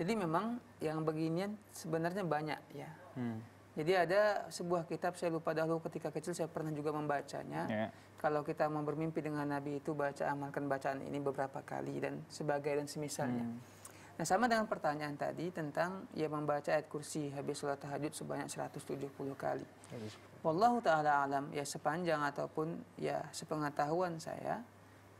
Jadi memang yang beginian sebenarnya banyak ya. Hmm. Jadi ada sebuah kitab saya lupa dahulu ketika kecil saya pernah juga membacanya. Yeah. Kalau kita mau bermimpi dengan Nabi itu baca amalkan bacaan ini beberapa kali dan sebagai dan semisalnya. Hmm. Nah sama dengan pertanyaan tadi tentang ya membaca ayat kursi habis sholat tahajud sebanyak 170 kali. Wallahu taala alam ya sepanjang ataupun ya sepengetahuan saya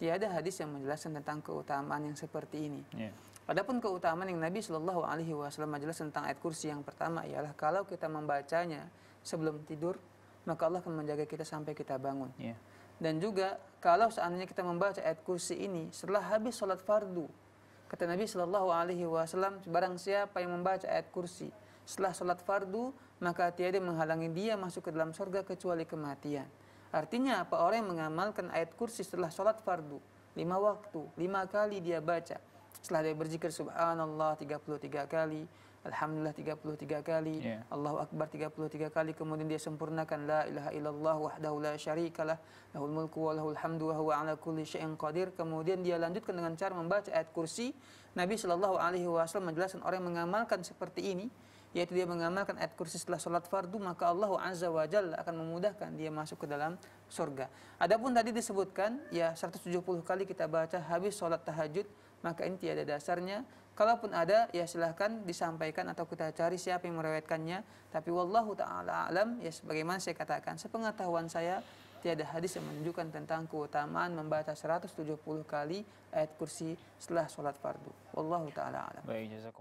tiada hadis yang menjelaskan tentang keutamaan yang seperti ini. Yeah. Adapun keutamaan yang Nabi Shallallahu Alaihi Wasallam menjelaskan tentang ayat kursi yang pertama ialah kalau kita membacanya sebelum tidur maka Allah akan menjaga kita sampai kita bangun. Yeah. Dan juga kalau seandainya kita membaca ayat kursi ini setelah habis sholat fardu kata Nabi Shallallahu Alaihi Wasallam barang siapa yang membaca ayat kursi setelah sholat fardu maka tiada menghalangi dia masuk ke dalam surga kecuali kematian. Artinya apa? Orang yang mengamalkan ayat kursi setelah sholat fardu. Lima waktu, lima kali dia baca. Setelah dia berzikir subhanallah 33 kali. Alhamdulillah 33 kali, yeah. Allahu Akbar 33 kali, kemudian dia sempurnakan la ilaha illallah wahdahu la syarikalah, lahul mulku wa lahul hamdu wa huwa ala kulli syai'in qadir. Kemudian dia lanjutkan dengan cara membaca ayat kursi. Nabi Shallallahu alaihi wasallam menjelaskan orang yang mengamalkan seperti ini, yaitu dia mengamalkan ayat kursi setelah sholat fardu maka Allah Azza wa Jalla akan memudahkan dia masuk ke dalam surga. Adapun tadi disebutkan ya 170 kali kita baca habis sholat tahajud maka ini ada dasarnya. Kalaupun ada ya silahkan disampaikan atau kita cari siapa yang merawatkannya. Tapi wallahu taala alam ya sebagaimana saya katakan sepengetahuan saya tiada hadis yang menunjukkan tentang keutamaan membaca 170 kali ayat kursi setelah sholat fardu. Wallahu taala alam. Baik,